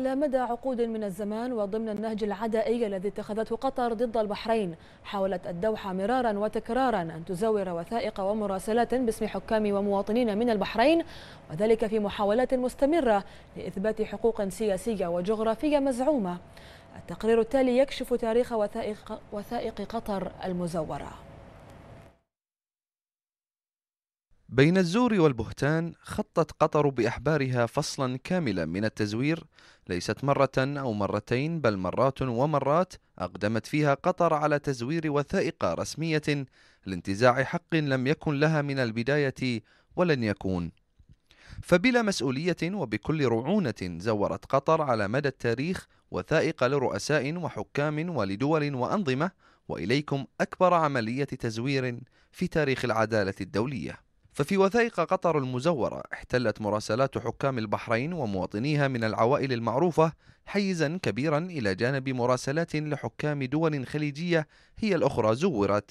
على مدى عقود من الزمان وضمن النهج العدائي الذي اتخذته قطر ضد البحرين حاولت الدوحة مرارا وتكرارا أن تزور وثائق ومراسلات باسم حكام ومواطنين من البحرين وذلك في محاولات مستمرة لإثبات حقوق سياسية وجغرافية مزعومة التقرير التالي يكشف تاريخ وثائق, وثائق قطر المزوره بين الزور والبهتان خطت قطر باحبارها فصلا كاملا من التزوير ليست مره او مرتين بل مرات ومرات اقدمت فيها قطر على تزوير وثائق رسميه لانتزاع حق لم يكن لها من البدايه ولن يكون فبلا مسؤوليه وبكل رعونه زورت قطر على مدى التاريخ وثائق لرؤساء وحكام ولدول وانظمه واليكم اكبر عمليه تزوير في تاريخ العداله الدوليه ففي وثائق قطر المزورة احتلت مراسلات حكام البحرين ومواطنيها من العوائل المعروفة حيزا كبيرا إلى جانب مراسلات لحكام دول خليجية هي الأخرى زورت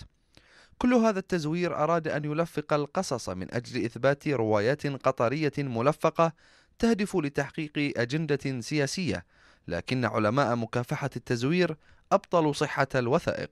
كل هذا التزوير أراد أن يلفق القصص من أجل إثبات روايات قطرية ملفقة تهدف لتحقيق أجندة سياسية لكن علماء مكافحة التزوير أبطلوا صحة الوثائق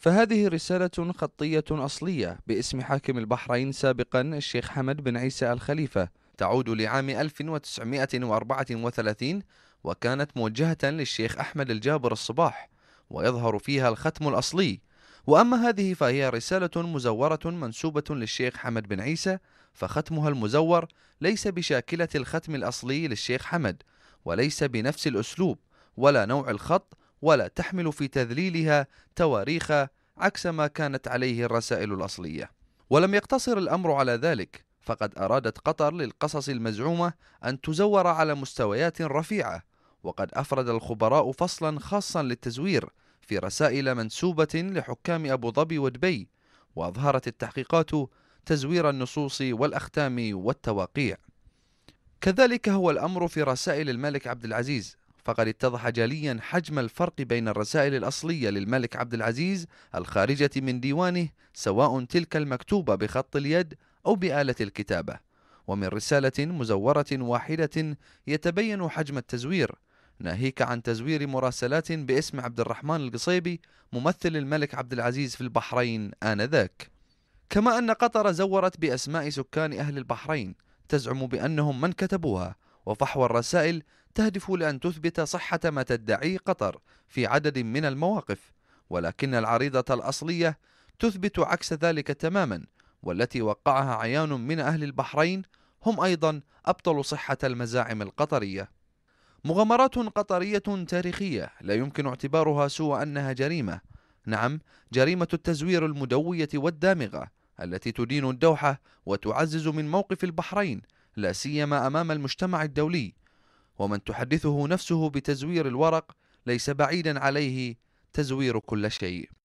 فهذه رسالة خطية أصلية باسم حاكم البحرين سابقا الشيخ حمد بن عيسى الخليفة تعود لعام 1934 وكانت موجهة للشيخ أحمد الجابر الصباح ويظهر فيها الختم الأصلي وأما هذه فهي رسالة مزورة منسوبة للشيخ حمد بن عيسى فختمها المزور ليس بشاكلة الختم الأصلي للشيخ حمد وليس بنفس الأسلوب ولا نوع الخط ولا تحمل في تذليلها تواريخ عكس ما كانت عليه الرسائل الأصلية ولم يقتصر الأمر على ذلك فقد أرادت قطر للقصص المزعومة أن تزور على مستويات رفيعة وقد أفرد الخبراء فصلا خاصا للتزوير في رسائل منسوبة لحكام أبو ظبي ودبي وأظهرت التحقيقات تزوير النصوص والأختام والتواقيع كذلك هو الأمر في رسائل الملك عبد العزيز فقد اتضح جليا حجم الفرق بين الرسائل الأصلية للملك عبد العزيز الخارجة من ديوانه سواء تلك المكتوبة بخط اليد أو بآلة الكتابة ومن رسالة مزورة واحدة يتبين حجم التزوير ناهيك عن تزوير مراسلات باسم عبد الرحمن القصيبي ممثل الملك عبد العزيز في البحرين آنذاك كما أن قطر زورت بأسماء سكان أهل البحرين تزعم بأنهم من كتبوها وفحوى الرسائل تهدف لأن تثبت صحة ما تدعيه قطر في عدد من المواقف ولكن العريضة الأصلية تثبت عكس ذلك تماما والتي وقعها عيان من أهل البحرين هم أيضا أبطل صحة المزاعم القطرية مغامرات قطرية تاريخية لا يمكن اعتبارها سوى أنها جريمة نعم جريمة التزوير المدوية والدامغة التي تدين الدوحة وتعزز من موقف البحرين لا سيما أمام المجتمع الدولي ومن تحدثه نفسه بتزوير الورق ليس بعيدا عليه تزوير كل شيء